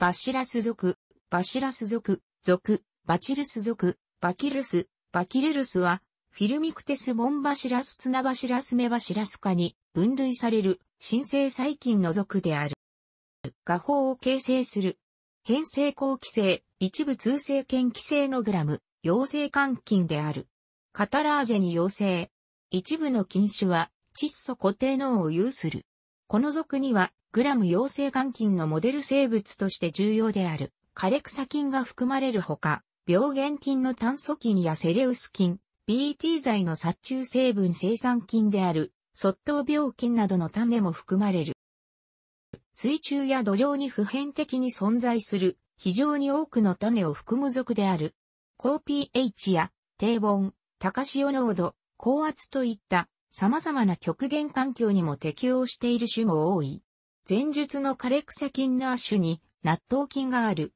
バシラス族、バシラス族、族、バチルス族、バキルス、バキレルスは、フィルミクテスモンバシラスツナバシラスメバシラス科に分類される新生細菌の属である。画法を形成する。変性後期性、一部通性圏規性のグラム、陽性肝菌である。カタラーゼに陽性。一部の菌種は窒素固定脳を有する。この属にはグラム陽性肝菌のモデル生物として重要である、枯れ草菌が含まれるほか、病原菌の炭素菌やセレウス菌、BT 剤の殺虫成分生産菌である、卒倒病菌などの種も含まれる。水中や土壌に普遍的に存在する、非常に多くの種を含む属である。高 pH や低温、高潮濃度、高圧といった様々な極限環境にも適応している種も多い。前述の枯れ草菌の亜種に納豆菌がある。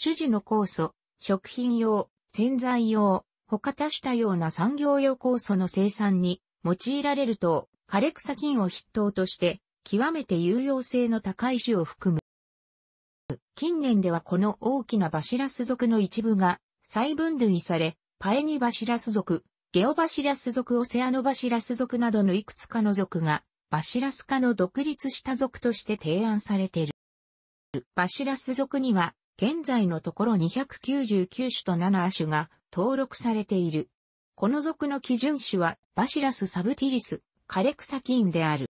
種子の酵素、食品用、洗剤用、他多種多様な産業用酵素の生産に用いられると、枯れ草菌を筆頭として、極めて有用性の高い種を含む。近年ではこの大きなバシラス属の一部が細分類され、パエニバシラス属、ゲオバシラス属、オセアノバシラス属などのいくつかの属がバシラス科の独立した族として提案されている。バシラス族には、現在のところ299種と7亜種が登録されている。この属の基準種は、バシラスサブティリス、カレクサキンである。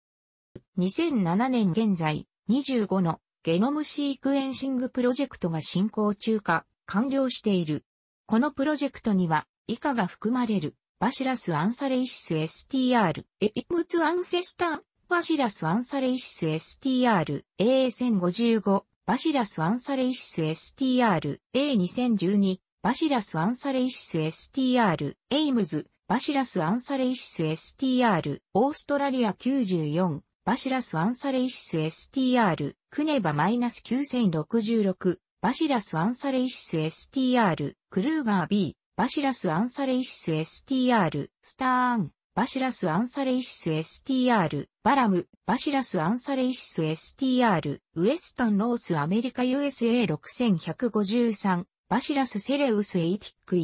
2007年現在、25のゲノムシークエンシングプロジェクトが進行中か、完了している。このプロジェクトには、以下が含まれる。バシラス・アンサレイシス STR、エピムツ・アンセスター、バシラス・アンサレイシス STR、AA1055、バシラス・アンサレイシス STR、A2012、バシラス・アンサレイシス STR、エイムズ、バシラス・アンサレイシス STR、オーストラリア94、バシラス・アンサレイシス STR、クネバ -9066、バシラス・アンサレイシス STR、クルーガー B、バシラス・アンサレイシス STR、スターン、バシラス・アンサレイシス STR、バラム、バシラス・アンサレイシス STR、ウエスタン・ロース・アメリカ USA6153、バシラス・セレウス・エイティック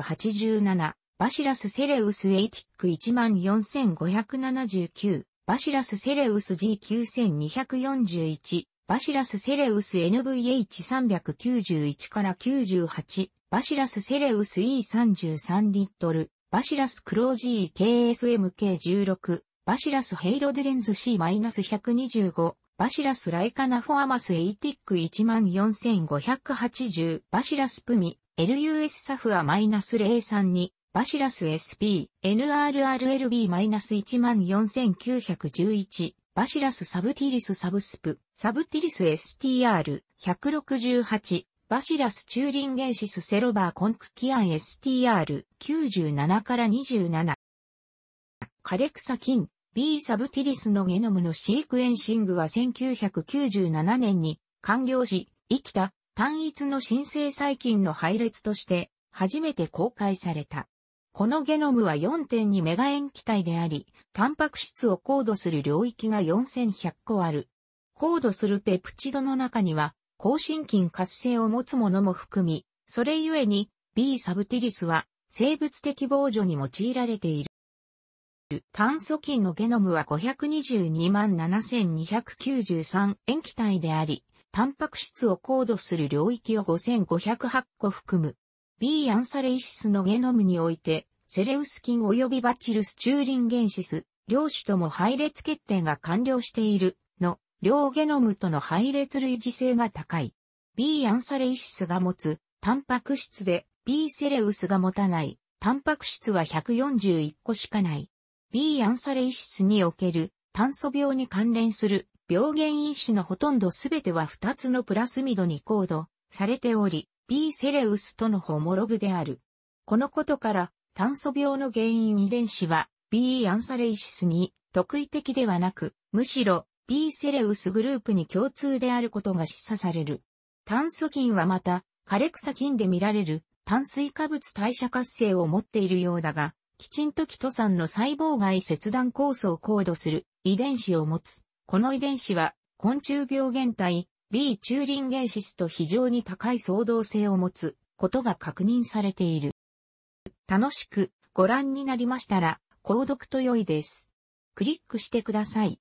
1987、バシラス・セレウス・エイティック14579、バシラス・セレウス G9241、バシラス・セレウス NVH391 から98、バシラスセレウス E33 リットル、バシラスクロージー KSMK16、バシラスヘイロデレンズ C-125、バシラスライカナフォアマスエイティック14580、バシラスプミ、LUS サフア -032、バシラス SP、NRRLB-14911、バシラスサブティリスサブスプ、サブティリス STR、168、バシラス・チューリンゲンシス・セロバー・コンクキアン STR97 から27。カレクサ菌 B サブティリスのゲノムのシークエンシングは1997年に完了し、生きた単一の新生細菌の配列として初めて公開された。このゲノムは4.2メガ塩基体であり、タンパク質をコードする領域が4100個ある。コードするペプチドの中には、更新菌活性を持つものも含み、それゆえに B サブティリスは生物的防除に用いられている。炭素菌のゲノムは522万7293塩基体であり、タンパク質を高度する領域を5508個含む。B アンサレイシスのゲノムにおいて、セレウス菌及びバチルスチューリンゲンシス、両種とも配列決定が完了している両ゲノムとの配列類似性が高い。B アンサレイシスが持つ、タンパク質で B セレウスが持たない、タンパク質は141個しかない。B アンサレイシスにおける炭素病に関連する病原因子のほとんどすべては2つのプラスミドにコードされており、B セレウスとのホモログである。このことから、炭素病の原因遺伝子は B アンサレイシスに特異的ではなく、むしろ B セレウスグループに共通であることが示唆される。炭素菌はまた、枯れ草菌で見られる炭水化物代謝活性を持っているようだが、きちんとキトさんの細胞外切断酵素を高度する遺伝子を持つ。この遺伝子は昆虫病原体 B チューリンゲーシスと非常に高い相動性を持つことが確認されている。楽しくご覧になりましたら、購読と良いです。クリックしてください。